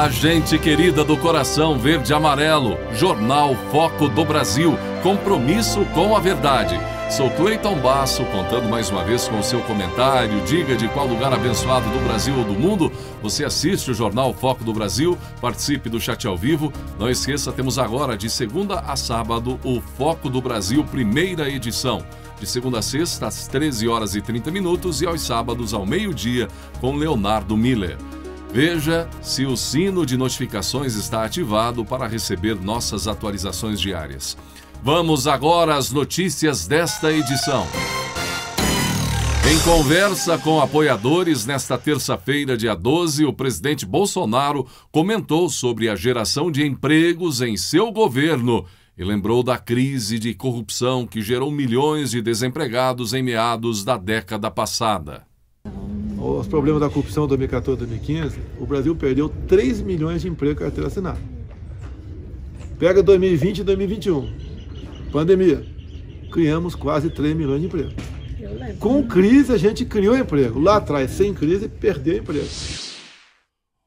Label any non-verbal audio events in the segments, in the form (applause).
A gente querida do coração verde e amarelo, Jornal Foco do Brasil, compromisso com a verdade. Sou Cleiton Basso, contando mais uma vez com o seu comentário. Diga de qual lugar abençoado do Brasil ou do mundo você assiste o jornal Foco do Brasil, participe do chat ao vivo. Não esqueça, temos agora de segunda a sábado o Foco do Brasil, primeira edição. De segunda a sexta, às 13 horas e 30 minutos, e aos sábados, ao meio-dia, com Leonardo Miller. Veja se o sino de notificações está ativado para receber nossas atualizações diárias. Vamos agora às notícias desta edição. Em conversa com apoiadores nesta terça-feira, dia 12, o presidente Bolsonaro comentou sobre a geração de empregos em seu governo e lembrou da crise de corrupção que gerou milhões de desempregados em meados da década passada os problemas da corrupção 2014 2015, o Brasil perdeu 3 milhões de empregos com carteira assinada. Pega 2020 e 2021, pandemia, criamos quase 3 milhões de empregos. Com crise, a gente criou emprego. Lá atrás, sem crise, perdeu emprego.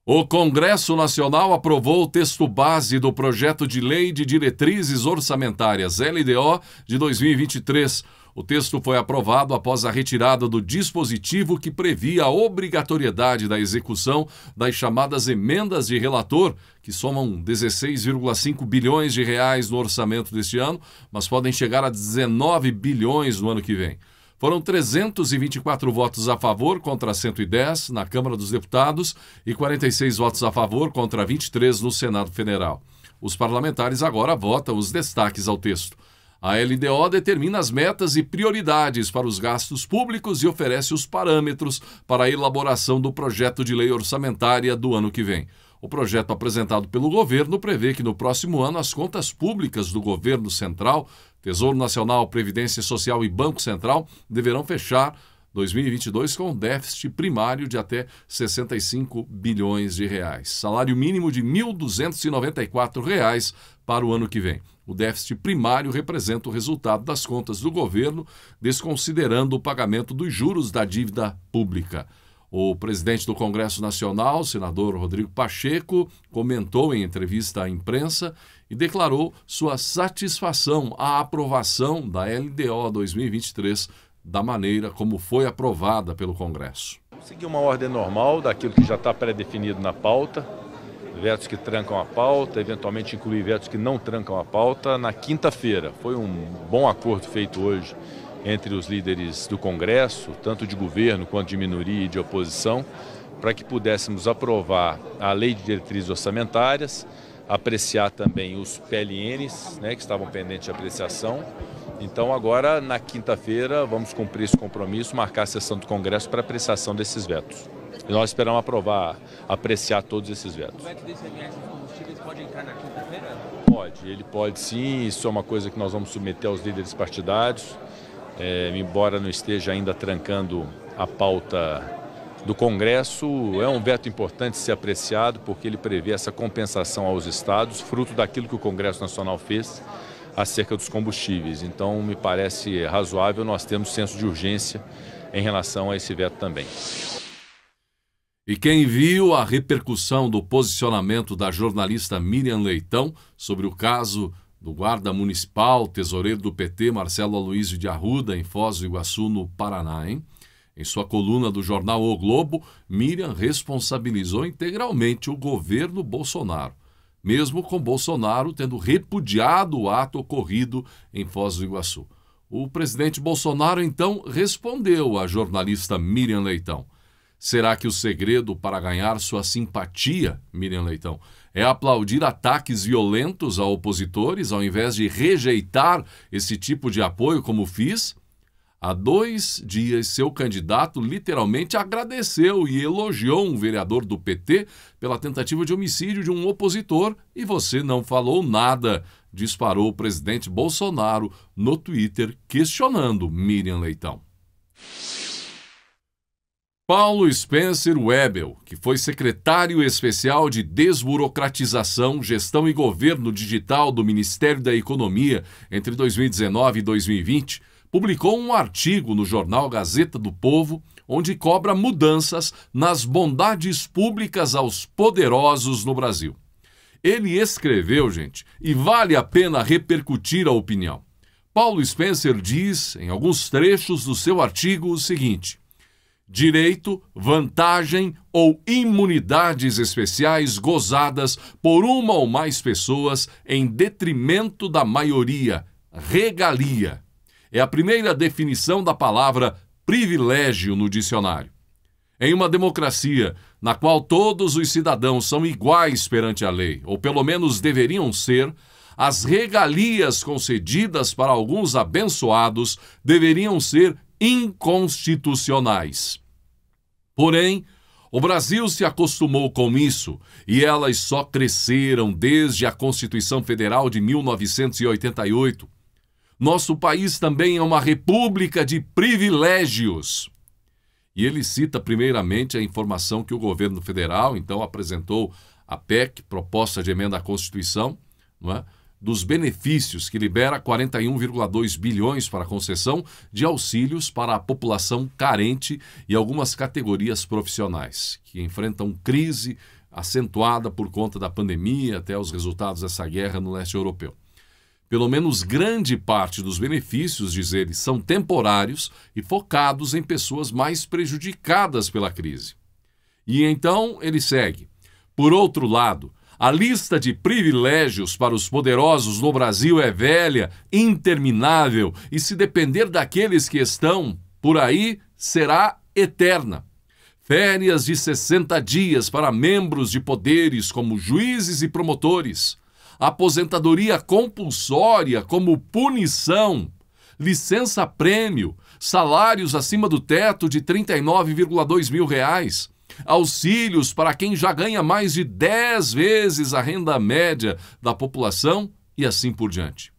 O Congresso Nacional aprovou o texto base do projeto de lei de diretrizes orçamentárias LDO de 2023. O texto foi aprovado após a retirada do dispositivo que previa a obrigatoriedade da execução das chamadas emendas de relator, que somam 16,5 bilhões de reais no orçamento deste ano, mas podem chegar a 19 bilhões no ano que vem. Foram 324 votos a favor contra 110 na Câmara dos Deputados e 46 votos a favor contra 23 no Senado Federal. Os parlamentares agora votam os destaques ao texto. A LDO determina as metas e prioridades para os gastos públicos e oferece os parâmetros para a elaboração do projeto de lei orçamentária do ano que vem. O projeto apresentado pelo governo prevê que no próximo ano as contas públicas do governo central, Tesouro Nacional, Previdência Social e Banco Central deverão fechar 2022 com um déficit primário de até 65 bilhões de reais. Salário mínimo de R$ 1.294 para o ano que vem. O déficit primário representa o resultado das contas do governo, desconsiderando o pagamento dos juros da dívida pública. O presidente do Congresso Nacional, senador Rodrigo Pacheco, comentou em entrevista à imprensa e declarou sua satisfação à aprovação da LDO 2023 da maneira como foi aprovada pelo Congresso. Seguir uma ordem normal daquilo que já está pré-definido na pauta, vetos que trancam a pauta, eventualmente incluir vetos que não trancam a pauta na quinta-feira. Foi um bom acordo feito hoje entre os líderes do Congresso, tanto de governo quanto de minoria e de oposição, para que pudéssemos aprovar a lei de diretrizes orçamentárias, apreciar também os PLNs, né, que estavam pendentes de apreciação, então, agora, na quinta-feira, vamos cumprir esse compromisso, marcar a sessão do Congresso para apreciação desses vetos. E nós esperamos aprovar, apreciar todos esses vetos. O veto desse IMS de combustíveis pode entrar na quinta-feira? Pode, ele pode sim, isso é uma coisa que nós vamos submeter aos líderes partidários, é, embora não esteja ainda trancando a pauta do Congresso, é um veto importante ser apreciado, porque ele prevê essa compensação aos estados, fruto daquilo que o Congresso Nacional fez acerca dos combustíveis. Então, me parece razoável nós termos senso de urgência em relação a esse veto também. E quem viu a repercussão do posicionamento da jornalista Miriam Leitão sobre o caso do guarda municipal, tesoureiro do PT, Marcelo Aloysio de Arruda, em Foz do Iguaçu, no Paraná, hein? Em sua coluna do jornal O Globo, Miriam responsabilizou integralmente o governo Bolsonaro mesmo com Bolsonaro tendo repudiado o ato ocorrido em Foz do Iguaçu. O presidente Bolsonaro então respondeu à jornalista Miriam Leitão. Será que o segredo para ganhar sua simpatia, Miriam Leitão, é aplaudir ataques violentos a opositores ao invés de rejeitar esse tipo de apoio como fiz? Há dois dias, seu candidato literalmente agradeceu e elogiou um vereador do PT pela tentativa de homicídio de um opositor e você não falou nada, disparou o presidente Bolsonaro no Twitter questionando Miriam Leitão. Paulo Spencer Webel, que foi secretário especial de desburocratização, gestão e governo digital do Ministério da Economia entre 2019 e 2020, publicou um artigo no jornal Gazeta do Povo, onde cobra mudanças nas bondades públicas aos poderosos no Brasil. Ele escreveu, gente, e vale a pena repercutir a opinião. Paulo Spencer diz, em alguns trechos do seu artigo, o seguinte: direito, vantagem ou imunidades especiais gozadas por uma ou mais pessoas em detrimento da maioria, regalia. É a primeira definição da palavra privilégio no dicionário. Em uma democracia na qual todos os cidadãos são iguais perante a lei, ou pelo menos deveriam ser, as regalias concedidas para alguns abençoados deveriam ser inconstitucionais. Porém, o Brasil se acostumou com isso e elas só cresceram desde a Constituição Federal de 1988 nosso país também é uma república de privilégios. E ele cita primeiramente a informação que o governo federal, então, apresentou a PEC, proposta de emenda à Constituição, é? dos benefícios que libera 41,2 bilhões para concessão de auxílios para a população carente e algumas categorias profissionais que enfrentam crise acentuada por conta da pandemia até os resultados dessa guerra no leste europeu. Pelo menos grande parte dos benefícios, diz ele, são temporários e focados em pessoas mais prejudicadas pela crise. E então ele segue. Por outro lado, a lista de privilégios para os poderosos no Brasil é velha, interminável e, se depender daqueles que estão por aí, será eterna. Férias de 60 dias para membros de poderes como juízes e promotores aposentadoria compulsória como punição, licença-prêmio, salários acima do teto de R$ 39,2 mil, reais, auxílios para quem já ganha mais de 10 vezes a renda média da população e assim por diante.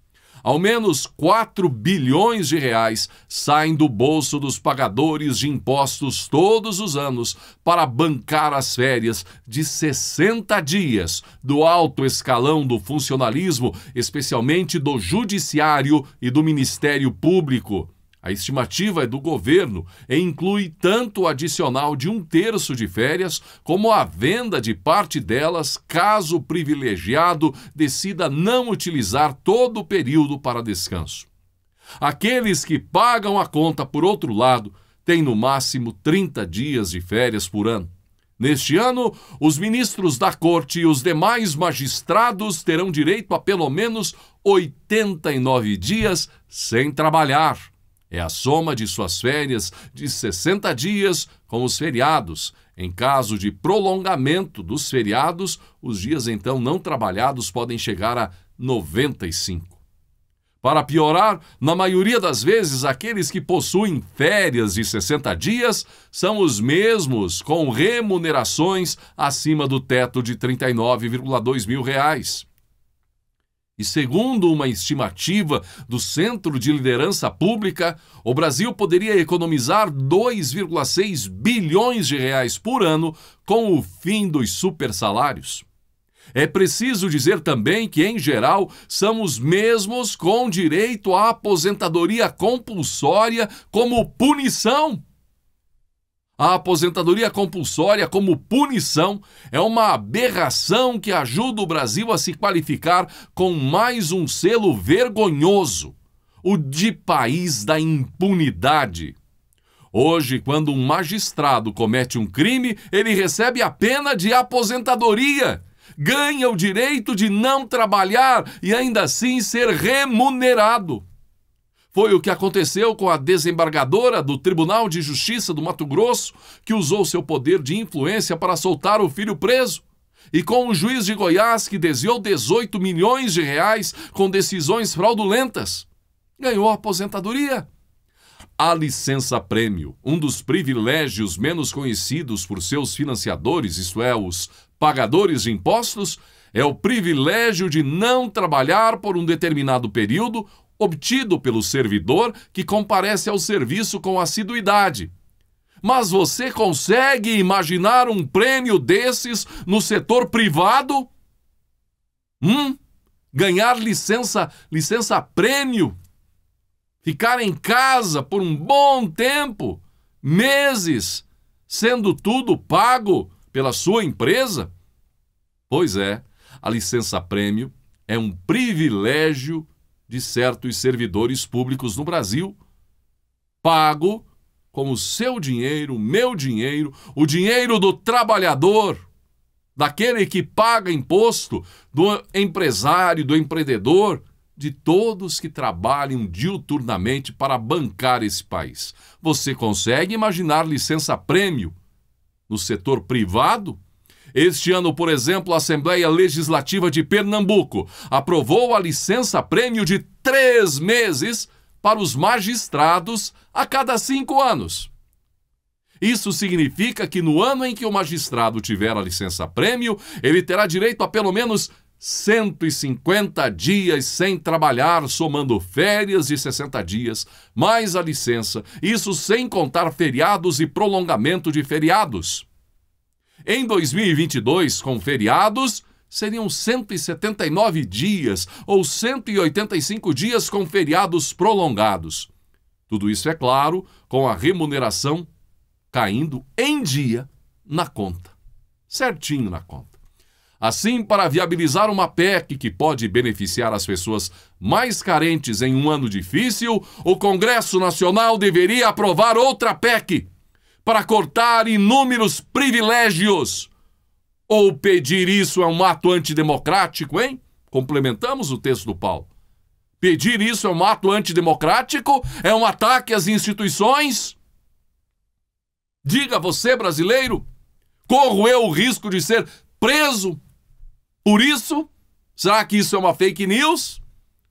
Ao menos 4 bilhões de reais saem do bolso dos pagadores de impostos todos os anos para bancar as férias de 60 dias do alto escalão do funcionalismo, especialmente do Judiciário e do Ministério Público. A estimativa é do governo e inclui tanto o adicional de um terço de férias, como a venda de parte delas, caso o privilegiado decida não utilizar todo o período para descanso. Aqueles que pagam a conta, por outro lado, têm no máximo 30 dias de férias por ano. Neste ano, os ministros da corte e os demais magistrados terão direito a pelo menos 89 dias sem trabalhar é a soma de suas férias de 60 dias com os feriados. Em caso de prolongamento dos feriados, os dias então não trabalhados podem chegar a 95. Para piorar, na maioria das vezes, aqueles que possuem férias de 60 dias são os mesmos com remunerações acima do teto de R$ 39,2 mil. Reais. E segundo uma estimativa do Centro de Liderança Pública, o Brasil poderia economizar 2,6 bilhões de reais por ano com o fim dos supersalários. É preciso dizer também que, em geral, são os mesmos com direito à aposentadoria compulsória como punição a aposentadoria compulsória, como punição, é uma aberração que ajuda o Brasil a se qualificar com mais um selo vergonhoso o de país da impunidade. Hoje, quando um magistrado comete um crime, ele recebe a pena de aposentadoria, ganha o direito de não trabalhar e ainda assim ser remunerado. Foi o que aconteceu com a desembargadora do Tribunal de Justiça do Mato Grosso, que usou seu poder de influência para soltar o filho preso. E com o juiz de Goiás, que desviou 18 milhões de reais com decisões fraudulentas. Ganhou a aposentadoria. A licença-prêmio, um dos privilégios menos conhecidos por seus financiadores, isto é, os pagadores de impostos, é o privilégio de não trabalhar por um determinado período obtido pelo servidor que comparece ao serviço com assiduidade. Mas você consegue imaginar um prêmio desses no setor privado? Hum? Ganhar licença, licença prêmio? Ficar em casa por um bom tempo, meses, sendo tudo pago pela sua empresa? Pois é, a licença prêmio é um privilégio de certos servidores públicos no Brasil, pago com o seu dinheiro, o meu dinheiro, o dinheiro do trabalhador, daquele que paga imposto, do empresário, do empreendedor, de todos que trabalham diuturnamente para bancar esse país. Você consegue imaginar licença prêmio no setor privado? Este ano, por exemplo, a Assembleia Legislativa de Pernambuco aprovou a licença-prêmio de três meses para os magistrados a cada cinco anos. Isso significa que no ano em que o magistrado tiver a licença-prêmio, ele terá direito a pelo menos 150 dias sem trabalhar, somando férias de 60 dias, mais a licença, isso sem contar feriados e prolongamento de feriados. Em 2022, com feriados, seriam 179 dias ou 185 dias com feriados prolongados. Tudo isso, é claro, com a remuneração caindo em dia na conta. Certinho na conta. Assim, para viabilizar uma PEC que pode beneficiar as pessoas mais carentes em um ano difícil, o Congresso Nacional deveria aprovar outra PEC para cortar inúmeros privilégios. Ou pedir isso é um ato antidemocrático, hein? Complementamos o texto do Paulo. Pedir isso é um ato antidemocrático? É um ataque às instituições? Diga você, brasileiro, corro eu o risco de ser preso? Por isso? Será que isso é uma fake news?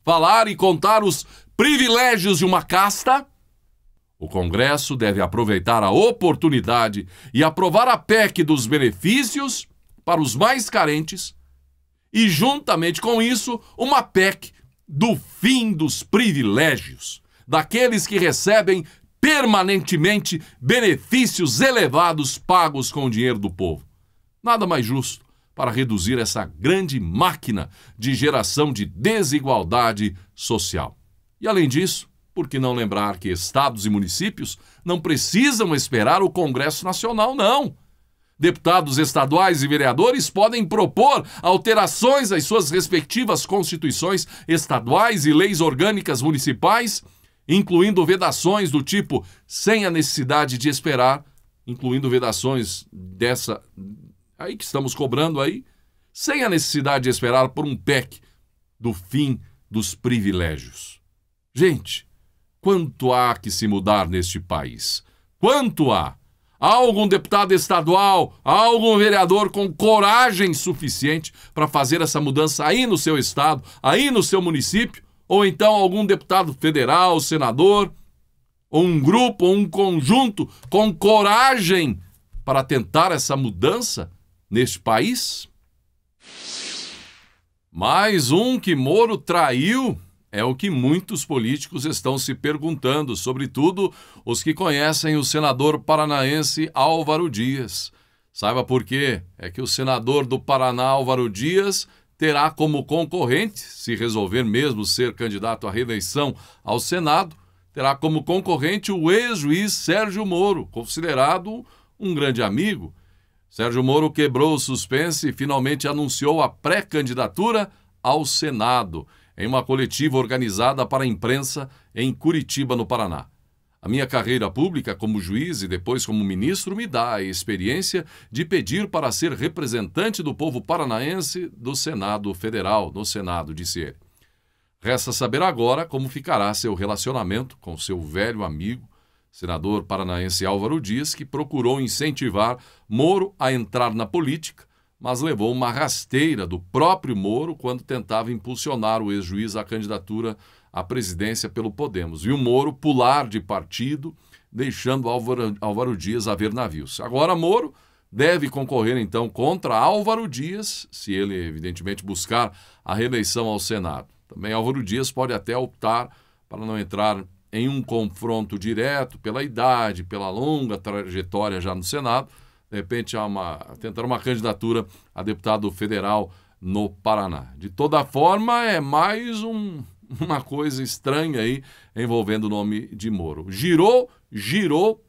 Falar e contar os privilégios de uma casta? O Congresso deve aproveitar a oportunidade e aprovar a PEC dos benefícios para os mais carentes e, juntamente com isso, uma PEC do fim dos privilégios daqueles que recebem permanentemente benefícios elevados pagos com o dinheiro do povo. Nada mais justo para reduzir essa grande máquina de geração de desigualdade social. E além disso, por que não lembrar que estados e municípios não precisam esperar o Congresso Nacional, não? Deputados estaduais e vereadores podem propor alterações às suas respectivas constituições estaduais e leis orgânicas municipais, incluindo vedações do tipo sem a necessidade de esperar, incluindo vedações dessa aí que estamos cobrando aí, sem a necessidade de esperar por um PEC do fim dos privilégios. Gente, Quanto há que se mudar neste país? Quanto há? Há algum deputado estadual, há algum vereador com coragem suficiente para fazer essa mudança aí no seu estado, aí no seu município? Ou então algum deputado federal, senador, ou um grupo, ou um conjunto com coragem para tentar essa mudança neste país? Mais um que Moro traiu é o que muitos políticos estão se perguntando, sobretudo os que conhecem o senador paranaense Álvaro Dias. Saiba por quê? É que o senador do Paraná, Álvaro Dias, terá como concorrente, se resolver mesmo ser candidato à reeleição ao Senado, terá como concorrente o ex-juiz Sérgio Moro, considerado um grande amigo. Sérgio Moro quebrou o suspense e finalmente anunciou a pré-candidatura ao Senado em uma coletiva organizada para a imprensa em Curitiba, no Paraná. A minha carreira pública como juiz e depois como ministro me dá a experiência de pedir para ser representante do povo paranaense do Senado Federal, no Senado, disse ele. Resta saber agora como ficará seu relacionamento com seu velho amigo, senador paranaense Álvaro Dias, que procurou incentivar Moro a entrar na política mas levou uma rasteira do próprio Moro quando tentava impulsionar o ex-juiz à candidatura à presidência pelo Podemos. E o Moro pular de partido, deixando Álvaro, Álvaro Dias a ver navios. Agora, Moro deve concorrer então contra Álvaro Dias, se ele evidentemente buscar a reeleição ao Senado. Também Álvaro Dias pode até optar para não entrar em um confronto direto pela idade, pela longa trajetória já no Senado, de repente, a uma, tentar uma candidatura a deputado federal no Paraná. De toda forma, é mais um, (laughs) uma coisa estranha aí envolvendo o nome de Moro. Girou, girou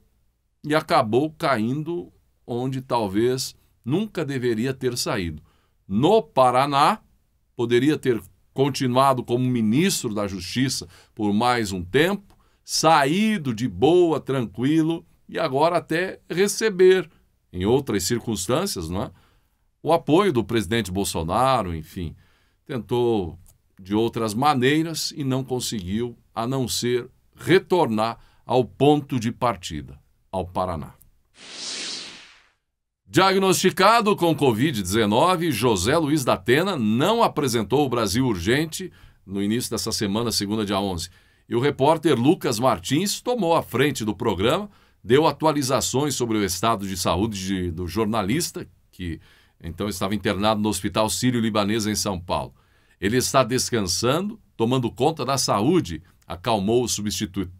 e acabou caindo onde talvez nunca deveria ter saído. No Paraná, poderia ter continuado como ministro da Justiça por mais um tempo, saído de boa, tranquilo e agora até receber em outras circunstâncias, não é? O apoio do presidente Bolsonaro, enfim, tentou de outras maneiras e não conseguiu, a não ser retornar ao ponto de partida, ao Paraná. Diagnosticado com Covid-19, José Luiz da Atena não apresentou o Brasil Urgente no início dessa semana, segunda, dia 11. E o repórter Lucas Martins tomou a frente do programa deu atualizações sobre o estado de saúde de, do jornalista, que então estava internado no Hospital Sírio-Libanês em São Paulo. Ele está descansando, tomando conta da saúde, acalmou o substituto.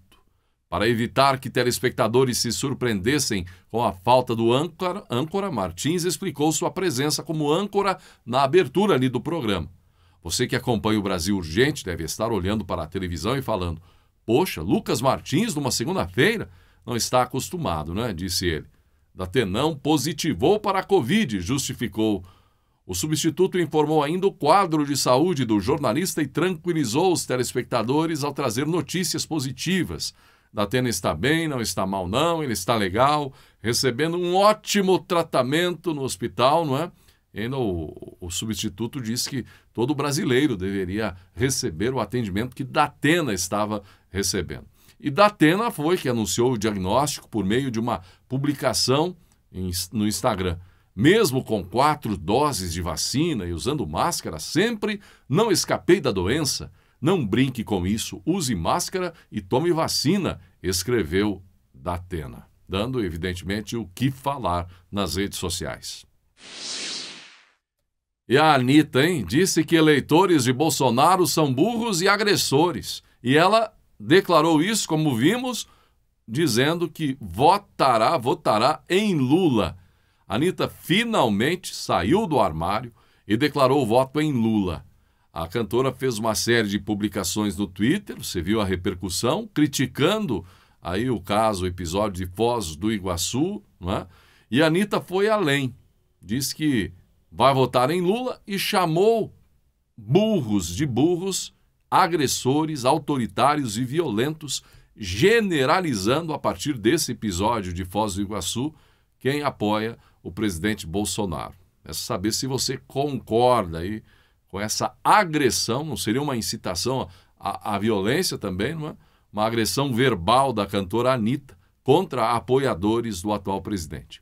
Para evitar que telespectadores se surpreendessem com a falta do âncora, âncora Martins explicou sua presença como âncora na abertura ali do programa. Você que acompanha o Brasil Urgente deve estar olhando para a televisão e falando: Poxa, Lucas Martins numa segunda-feira? não está acostumado, né? Disse ele. Datenão positivou para a Covid, justificou. O substituto informou ainda o quadro de saúde do jornalista e tranquilizou os telespectadores ao trazer notícias positivas. Datena está bem, não está mal não, ele está legal, recebendo um ótimo tratamento no hospital, não é? Ainda o, o, substituto disse que todo brasileiro deveria receber o atendimento que Datena estava recebendo. E Datena foi que anunciou o diagnóstico por meio de uma publicação no Instagram. Mesmo com quatro doses de vacina e usando máscara sempre, não escapei da doença. Não brinque com isso, use máscara e tome vacina, escreveu Datena, dando evidentemente o que falar nas redes sociais. E a Anitta, hein? Disse que eleitores de Bolsonaro são burros e agressores. E ela declarou isso, como vimos, dizendo que votará, votará em Lula. Anitta finalmente saiu do armário e declarou o voto em Lula. A cantora fez uma série de publicações no Twitter, você viu a repercussão, criticando aí o caso, o episódio de Foz do Iguaçu, não é? E a Anitta foi além. disse que vai votar em Lula e chamou burros de burros agressores, autoritários e violentos, generalizando a partir desse episódio de Foz do Iguaçu quem apoia o presidente Bolsonaro. É saber se você concorda aí com essa agressão, não seria uma incitação à, à violência também, não é? Uma agressão verbal da cantora Anitta contra apoiadores do atual presidente.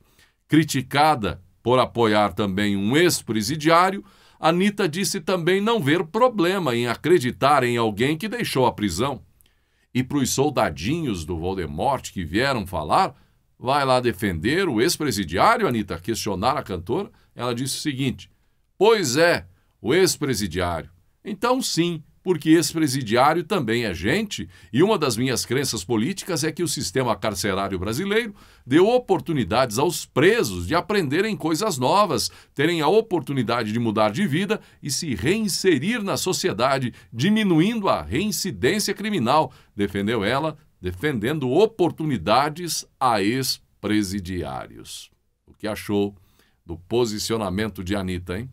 Criticada por apoiar também um ex-presidiário, Anitta disse também não ver problema em acreditar em alguém que deixou a prisão. E para os soldadinhos do Voldemort que vieram falar, vai lá defender o ex-presidiário, Anitta, questionar a cantora, ela disse o seguinte: Pois é, o ex-presidiário. Então, sim, porque esse presidiário também é gente, e uma das minhas crenças políticas é que o sistema carcerário brasileiro deu oportunidades aos presos de aprenderem coisas novas, terem a oportunidade de mudar de vida e se reinserir na sociedade, diminuindo a reincidência criminal, defendeu ela, defendendo oportunidades a ex-presidiários. O que achou do posicionamento de Anitta, hein?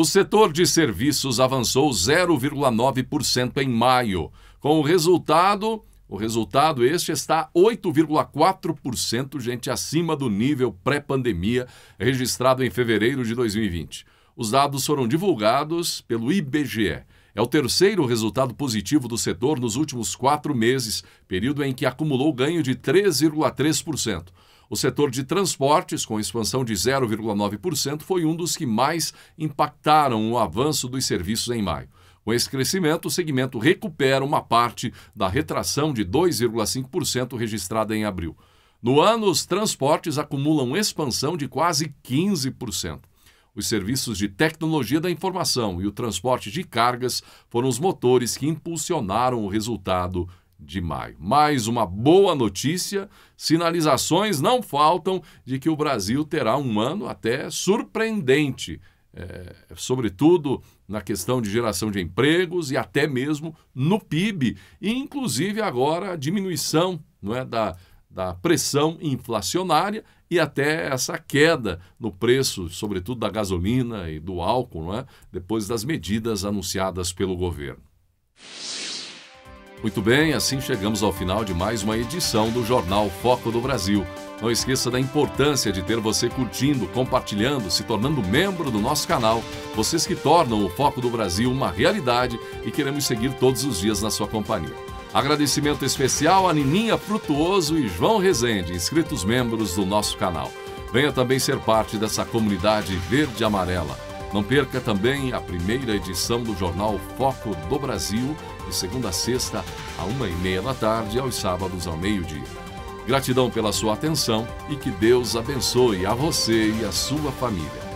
O setor de serviços avançou 0,9% em maio, com o resultado, o resultado este está 8,4% gente acima do nível pré-pandemia registrado em fevereiro de 2020. Os dados foram divulgados pelo IBGE. É o terceiro resultado positivo do setor nos últimos quatro meses, período em que acumulou ganho de 3,3%. O setor de transportes, com expansão de 0,9%, foi um dos que mais impactaram o avanço dos serviços em maio. Com esse crescimento, o segmento recupera uma parte da retração de 2,5% registrada em abril. No ano, os transportes acumulam expansão de quase 15%. Os serviços de tecnologia da informação e o transporte de cargas foram os motores que impulsionaram o resultado de maio. Mais uma boa notícia: sinalizações não faltam de que o Brasil terá um ano até surpreendente, é, sobretudo na questão de geração de empregos e até mesmo no PIB, e inclusive agora a diminuição não é, da, da pressão inflacionária e até essa queda no preço, sobretudo da gasolina e do álcool, não é? depois das medidas anunciadas pelo governo. Muito bem, assim chegamos ao final de mais uma edição do Jornal Foco do Brasil. Não esqueça da importância de ter você curtindo, compartilhando, se tornando membro do nosso canal. Vocês que tornam o Foco do Brasil uma realidade e queremos seguir todos os dias na sua companhia. Agradecimento especial a Nininha Frutuoso e João Rezende, inscritos membros do nosso canal. Venha também ser parte dessa comunidade verde amarela. Não perca também a primeira edição do jornal Foco do Brasil de segunda a sexta, a uma e meia da tarde aos sábados ao meio-dia. Gratidão pela sua atenção e que Deus abençoe a você e a sua família.